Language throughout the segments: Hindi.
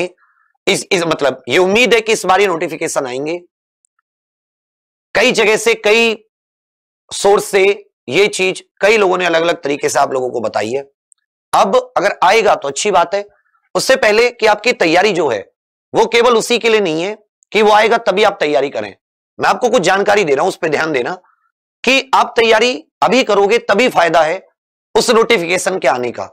यानी इस, इस मतलब ये उम्मीद है कि इस बार ये नोटिफिकेशन आएंगे कई जगह से कई सोर्स से ये चीज कई लोगों ने अलग अलग तरीके से आप लोगों को बताई है अब अगर आएगा तो अच्छी बात है उससे पहले कि आपकी तैयारी जो है वो केवल उसी के लिए नहीं है कि वो आएगा तभी आप तैयारी करें मैं आपको कुछ जानकारी दे रहा हूं उस पर ध्यान देना कि आप तैयारी अभी करोगे तभी फायदा है उस नोटिफिकेशन के आने का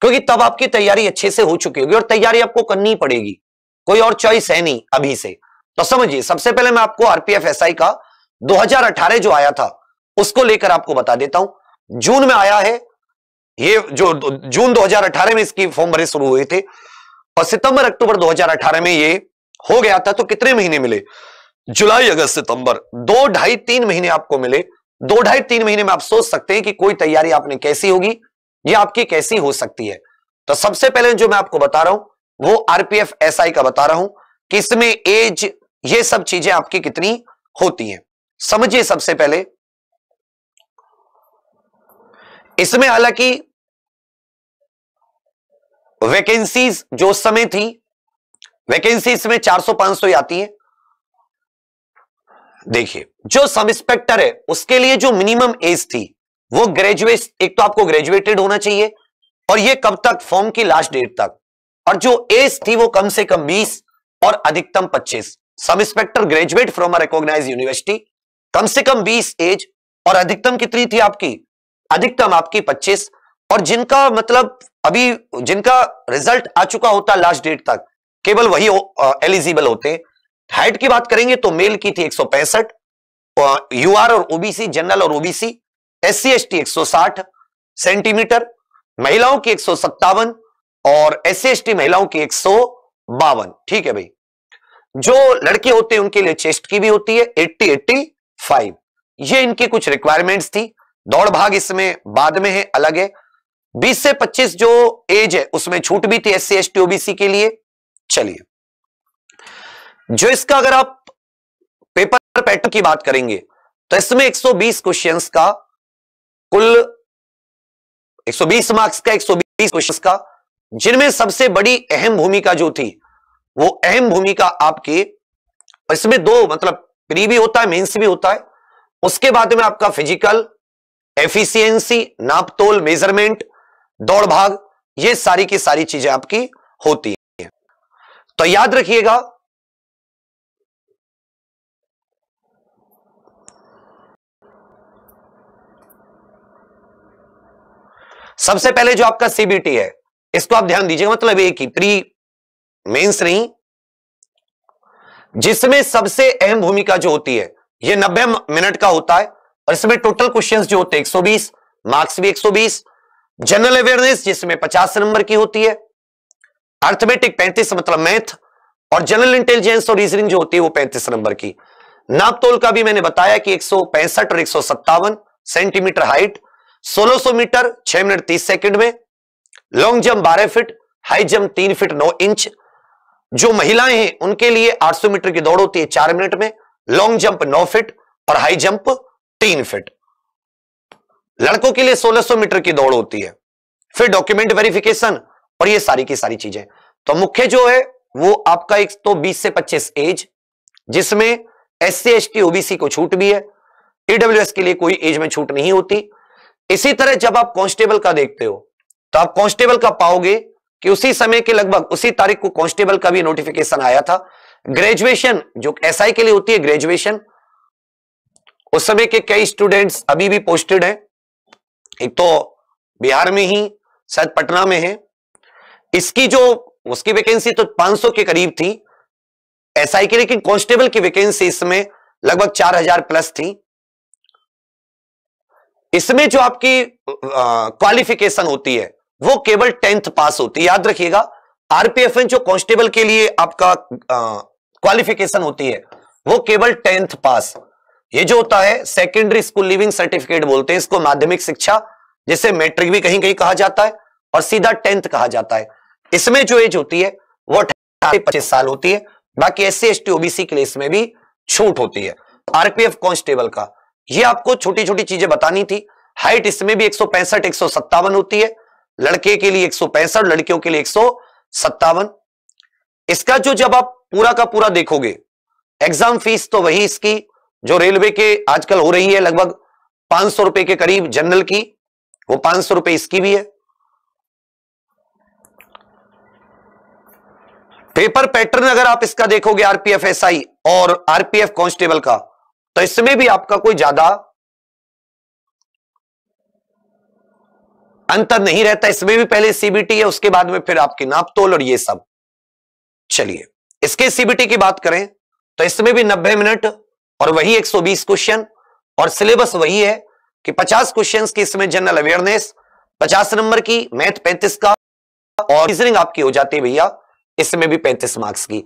क्योंकि तब आपकी तैयारी अच्छे से हो चुकी होगी और तैयारी आपको करनी पड़ेगी कोई और चॉइस है नहीं अभी से तो समझिए सबसे पहले मैं आपको आरपीएफ एस का 2018 जो आया था उसको लेकर आपको बता देता हूं जून में आया है ये जो जून 2018 में इसकी फॉर्म भरे शुरू हुए थे और सितंबर अक्टूबर 2018 में ये हो गया था तो कितने महीने मिले जुलाई अगस्त सितंबर दो ढाई तीन महीने आपको मिले दो ढाई तीन महीने में आप सोच सकते हैं कि कोई तैयारी आपने कैसी होगी ये आपकी कैसी हो सकती है तो सबसे पहले जो मैं आपको बता रहा हूं वो आरपीएफ एसआई का बता रहा हूं कि इसमें एज ये सब चीजें आपकी कितनी होती हैं समझिए सबसे पहले इसमें हालांकि वैकेंसीज जो उस समय थी वैकेंसी इसमें 400-500 सौ आती है देखिए जो सब इंस्पेक्टर है उसके लिए जो मिनिमम एज थी वो ग्रेजुएट एक तो आपको ग्रेजुएटेड होना चाहिए और ये कब तक फॉर्म की लास्ट डेट तक और जो एज थी वो कम से कम 20 और अधिकतम 25 sub inspector graduate from a recognise university कम से कम 20 एज और अधिकतम कितनी थी आपकी अधिकतम आपकी 25 और जिनका मतलब अभी जिनका रिजल्ट आ चुका होता लास्ट डेट तक केवल वही एलिजिबल होते हाइट की बात करेंगे तो मेल की थी एक सौ पैंसठ यूआर और ओबीसी जनरल और OBC S C S T एक सेंटीमीटर महिलाओं की एक और एस सी महिलाओं की एक ठीक है भाई जो लड़के होते हैं उनके लिए चेस्ट की भी होती है 80 85 ये इनकी कुछ रिक्वायरमेंट्स थी दौड़ भाग इसमें बाद में है अलग है 20 से 25 जो एज है उसमें छूट भी थी S C S T OBC के लिए चलिए जो इसका अगर आप पेपर पैटर्न की बात करेंगे तो इसमें 120 क्वेश्चंस का कुल 120 मार्क्स का 120 क्वेश्चंस का जिनमें सबसे बड़ी अहम भूमिका जो थी वो अहम भूमिका आपके इसमें दो मतलब प्री भी होता है मेंस भी होता है उसके बाद में आपका फिजिकल एफिशिएंसी नापतोल मेजरमेंट दौड़ भाग ये सारी की सारी चीजें आपकी होती है तो याद रखिएगा सबसे पहले जो आपका सीबीटी है इसको आप ध्यान दीजिए मतलब एक ही प्री मेंस नहीं जिसमें सबसे अहम भूमिका जो होती है ये 90 मिनट का होता है और इसमें टोटल क्वेश्चंस जो होते हैं 120 मार्क्स भी 120 जनरल अवेयरनेस जिसमें 50 नंबर की होती है अर्थमेटिक 35 मतलब मैथ और जनरल इंटेलिजेंस और रीजनिंग जो होती है वो पैंतीस नंबर की नापतोल का भी मैंने बताया कि एक और एक centimetre height 1600 metre 6 minute 30 second में long jump 12 feet high jump 3 feet 9 inch जो महिलाएं हैं उनके लिए 800 मीटर की दौड़ होती है चार मिनट में लॉन्ग जंप 9 फीट और हाई जंप 3 फीट लड़कों के लिए 1600 मीटर की दौड़ होती है फिर डॉक्यूमेंट वेरिफिकेशन और ये सारी की सारी चीजें तो मुख्य जो है वो आपका एक तो बीस से पच्चीस एज जिसमें S C S T OBC को छूट भी है ईडब्ल्यू e के लिए कोई एज में छूट नहीं होती इसी तरह जब आप कांस्टेबल का देखते हो तो आप कांस्टेबल का पाओगे कि उसी समय के लगभग उसी तारीख को कांस्टेबल का भी नोटिफिकेशन आया था ग्रेजुएशन जो एसआई के लिए होती है ग्रेजुएशन उस समय के कई स्टूडेंट्स अभी भी पोस्टेड हैं एक तो बिहार में ही शायद पटना में है इसकी जो उसकी वैकेंसी तो 500 के करीब थी एसआई के लेकिन कांस्टेबल की वैकेंसी इसमें लगभग 4000 प्लस थी इसमें जो आपकी क्वालिफिकेशन होती है वो केवल टेंथ पास होती है याद रखिएगा आरपीएफ जो कांस्टेबल के लिए आपका क्वालिफिकेशन होती है वो केवल टेंथ पास ये जो होता है सेकेंडरी स्कूल लिविंग सर्टिफिकेट बोलते हैं इसको माध्यमिक शिक्षा जिसे मैट्रिक भी कहीं कहीं कहा जाता है और सीधा टेंथ कहा जाता है इसमें जो एज होती है वो अठारह पच्चीस साल होती है बाकी S C S T OBC के लिए इसमें भी छूट होती है आरपीएफ कांस्टेबल का ये आपको छोटी छोटी चीजें बतानी थी हाइट इसमें भी एक सौ पैंसठ एक सौ सत्तावन होती है लड़के के लिए एक सौ पैंसठ लड़कियों के लिए एक सौ सत्तावन इसका जो जब आप पूरा का पूरा देखोगे एग्जाम फीस तो वही इसकी जो रेलवे के आजकल हो रही है लगभग पांच सौ रुपए के करीब जनरल की वो पांच सौ रुपए इसकी भी है पेपर पैटर्न अगर आप इसका देखोगे आरपीएफ एसआई और आरपीएफ कांस्टेबल का तो इसमें भी आपका कोई ज्यादा अंतर नहीं रहता इसमें भी पहले सीबीटी है उसके बाद में फिर आपकी नापतोल और ये सब चलिए इसके सीबीटी की बात करें तो इसमें भी 90 मिनट और वही 120 क्वेश्चन और सिलेबस वही है कि 50 क्वेश्चंस की इसमें जनरल अवेयरनेस 50 नंबर की मैथ 35 का और रीजनिंग आपकी हो जाती है भैया इसमें भी 35 मार्क्स की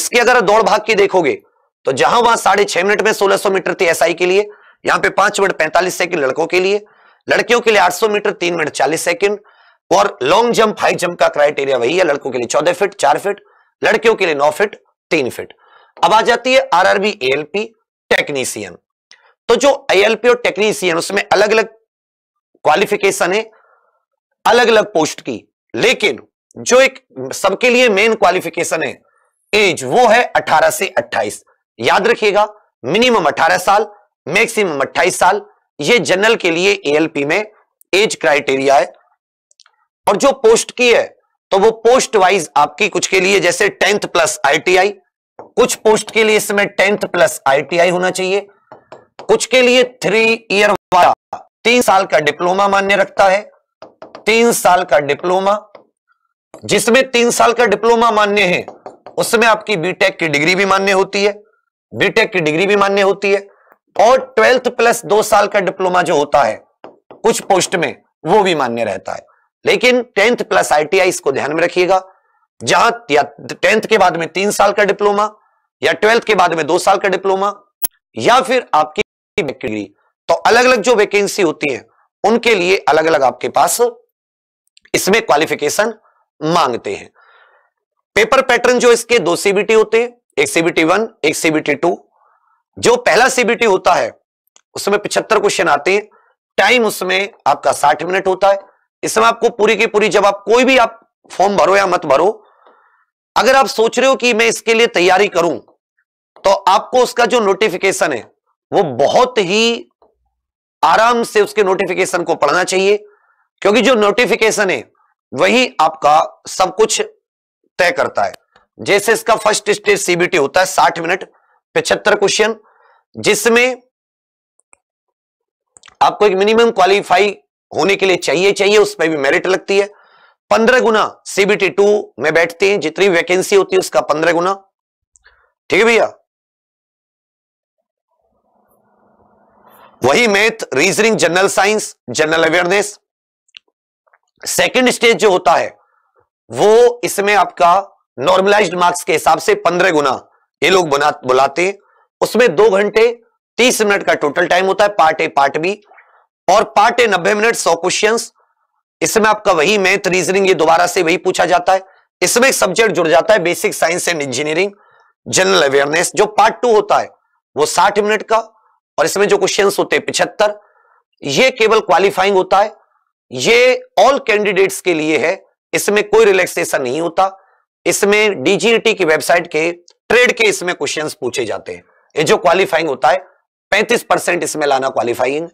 इसके अगर दौड़ भाग की देखोगे तो जहां वहां साढ़े छह मिनट में 1600 मीटर थी एसआई के लिए यहां पे पांच मिनट 45 सेकंड लड़कों के लिए लड़कियों के लिए 800 मीटर तीन मिनट 40 सेकंड और लॉन्ग जंप हाई जंप का क्राइटेरिया वही है लड़कों के लिए चौदह फिट चार फिट लड़कियों के लिए नौ फिट तीन फिट अब आ जाती है आरआरबी एएलपी टेक्नीशियन तो जो एएलपी और टेक्नीशियन उसमें अलग अलग क्वालिफिकेशन है अलग अलग पोस्ट की लेकिन जो एक सबके लिए मेन क्वालिफिकेशन है एज वो है 18 से याद रखिएगा मिनिमम 18 साल मैक्सिमम 28 साल ये जनरल के लिए एएलपी में एज क्राइटेरिया है और जो पोस्ट की है तो वो पोस्ट वाइज आपकी कुछ के लिए जैसे टेंथ प्लस आईटीआई कुछ पोस्ट के लिए इसमें टेंथ प्लस आईटीआई होना चाहिए कुछ के लिए थ्री ईयर वाला तीन साल का डिप्लोमा मान्य रखता है तीन साल का डिप्लोमा जिसमें तीन साल का डिप्लोमा मान्य है उसमें आपकी बीटेक की डिग्री भी मान्य होती है बीटेक हम्म। की डिग्री भी मान्य होती है और ट्वेल्थ प्लस दो साल का डिप्लोमा जो होता है कुछ पोस्ट में वो भी मान्य रहता है लेकिन टेंथ प्लस आईटीआई इसको ध्यान में रखिएगा जहां या टेंथ के बाद में तीन साल का डिप्लोमा या ट्वेल्थ के बाद में दो साल का डिप्लोमा या फिर आपकी डिग्री तो अलग अलग जो वैकेंसी होती है उनके लिए अलग अलग आपके पास इसमें क्वालिफिकेशन मांगते हैं पेपर पैटर्न जो इसके दो सीबीटी होते हैं एक सीबीटी वन एक सीबीटी टू जो पहला सीबीटी होता है उसमें पिछहत्तर क्वेश्चन आते हैं टाइम उसमें आपका साठ मिनट होता है इसमें आपको पूरी की पूरी जब आप कोई भी आप फॉर्म भरो या मत भरो अगर आप सोच रहे हो कि मैं इसके लिए तैयारी करूं तो आपको उसका जो नोटिफिकेशन है वो बहुत ही आराम से उसके नोटिफिकेशन को पढ़ना चाहिए क्योंकि जो नोटिफिकेशन है वही आपका सब कुछ तय करता है जैसे इसका फर्स्ट स्टेज सीबीटी होता है साठ मिनट पिछहत्तर क्वेश्चन जिसमें आपको एक मिनिमम क्वालिफाई होने के लिए चाहिए चाहिए उस पर भी मेरिट लगती है पंद्रह गुना सीबीटी टू में बैठते हैं जितनी वैकेंसी होती है उसका पंद्रह गुना ठीक है भैया वही math reasoning general science general awareness second stage जो होता है वो इसमें आपका नॉर्मलाइज्ड मार्क्स के हिसाब से पंद्रह गुना ये लोग बना बुलाते हैं उसमें दो घंटे तीस मिनट का टोटल टाइम होता है पार्ट ए पार्ट बी और पार्ट ए नब्बे मिनट सौ क्वेश्चन इसमें आपका वही मैथ रीजनिंग ये दोबारा से वही पूछा जाता है इसमें एक सब्जेक्ट जुड़ जाता है basic science and engineering general awareness जो पार्ट टू होता है वो साठ मिनट का और इसमें जो क्वेश्चन होते हैं पिछहत्तर ये केवल क्वालिफाइंग होता है ये ऑल कैंडिडेट्स के लिए है इसमें कोई रिलैक्सेशन नहीं होता इसमें डीजीटी e की वेबसाइट के ट्रेड के इसमें क्वेश्चंस पूछे जाते हैं ये जो क्वालिफाइंग होता है 35 परसेंट इसमें लाना क्वालिफाइंग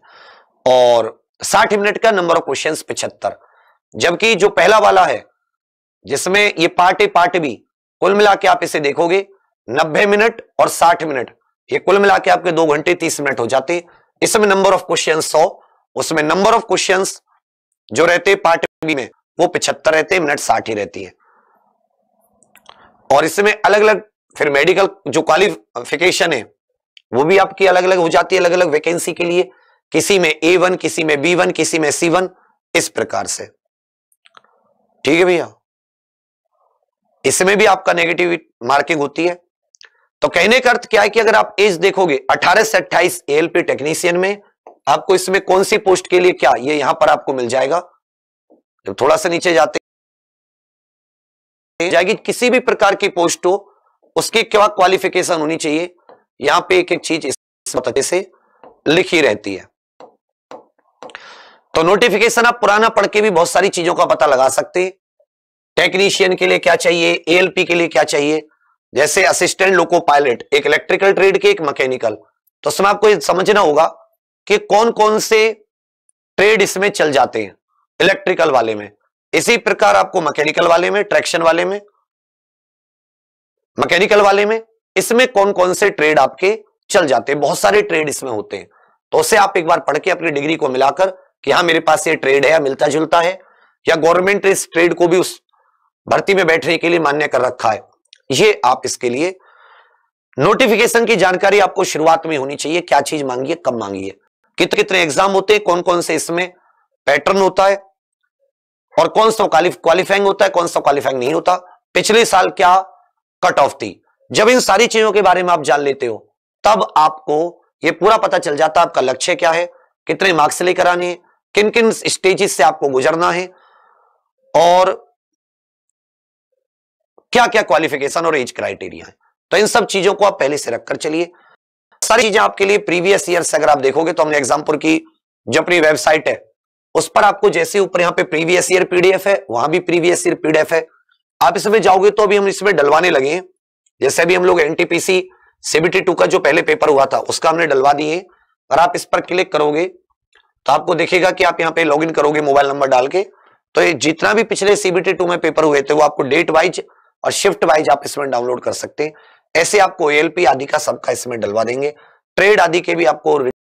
और 60 मिनट का नंबर ऑफ क्वेश्चंस पिछहत्तर जबकि जो पहला वाला है जिसमें ये पार्ट ए पार्ट बी कुल मिला के आप इसे देखोगे 90 मिनट और 60 मिनट ये कुल मिला के आपके दो घंटे तीस मिनट हो जाते इसमें नंबर ऑफ क्वेश्चन सौ उसमें नंबर ऑफ क्वेश्चन जो रहते पार्ट बी में वो पिछहत्तर रहते मिनट साठ ही रहती है और इसमें अलग अलग फिर मेडिकल जो क्वालिफिकेशन है वो भी आपकी अलग अलग हो जाती है अलग अलग वैकेंसी के लिए किसी में ए वन किसी में बी वन किसी में सी वन इस प्रकार से ठीक है भैया इसमें भी आपका नेगेटिव मार्किंग होती है तो कहने का अर्थ क्या है कि अगर आप एज देखोगे 18 से 28 एएलपी टेक्नीशियन में आपको इसमें कौन सी पोस्ट के लिए क्या ये यहां पर आपको मिल जाएगा जब थोड़ा सा नीचे जाते जाएगी किसी भी प्रकार की पोस्ट हो उसकी क्या क्वालिफिकेशन होनी चाहिए यहां पे एक एक चीज इस अच्छे से लिखी रहती है तो नोटिफिकेशन आप पुराना पढ़ के भी बहुत सारी चीजों का पता लगा सकते हैं टेक्नीशियन के लिए क्या चाहिए एएलपी के लिए क्या चाहिए जैसे असिस्टेंट लोको पायलट एक इलेक्ट्रिकल ट्रेड के एक मैकेनिकल तो उसमें आपको समझना होगा कि कौन कौन से ट्रेड इसमें चल जाते हैं इलेक्ट्रिकल वाले में इसी प्रकार आपको मैकेनिकल वाले में ट्रैक्शन वाले में मैकेनिकल वाले में इसमें कौन कौन से ट्रेड आपके चल जाते हैं बहुत सारे ट्रेड इसमें होते हैं तो उसे आप एक बार पढ़ के अपनी डिग्री को मिलाकर कि हाँ मेरे पास ये ट्रेड है या मिलता जुलता है या गवर्नमेंट इस ट्रेड को भी उस भर्ती में बैठने के लिए मान्य कर रखा है ये आप इसके लिए नोटिफिकेशन की जानकारी आपको शुरुआत में होनी चाहिए क्या चीज मांगी है कब मांगी है कितने कितने एग्जाम होते हैं कौन कौन से इसमें पैटर्न होता है और कौन सा क्वालिफाइंग होता है कौन सा क्वालिफाइंग नहीं होता पिछले साल क्या कट ऑफ थी जब इन सारी चीजों के बारे में आप जान लेते हो तब आपको ये पूरा पता चल जाता है आपका लक्ष्य क्या है कितने मार्क्स लेकर आने हैं किन किन स्टेजेस से आपको गुजरना है और क्या क्या क्वालिफिकेशन और एज क्राइटेरिया है तो इन सब चीजों को आप पहले से रखकर चलिए सारी चीजें आपके लिए प्रीवियस ईयर से अगर आप देखोगे तो हमने एग्जामपुर की जो अपनी वेबसाइट है उस पर आपको जैसे ऊपर यहाँ पे प्रीवियस ईयर पीडीएफ है वहां भी प्रीवियस ईयर पीडीएफ है आप इसमें जाओगे तो अभी हम इसमें डलवाने लगे हैं जैसे अभी हम लोग एनटीपीसी सीबीटी टू का जो पहले पेपर हुआ था उसका हमने डलवा दिए और आप इस पर क्लिक करोगे तो आपको देखेगा कि आप यहाँ पे लॉग करोगे मोबाइल नंबर डाल के तो ये जितना भी पिछले सीबीटी टू में पेपर हुए थे वो आपको डेट वाइज और शिफ्ट वाइज आप इसमें डाउनलोड कर सकते हैं ऐसे आपको एएलपी आदि का सबका इसमें डलवा देंगे ट्रेड आदि के भी आपको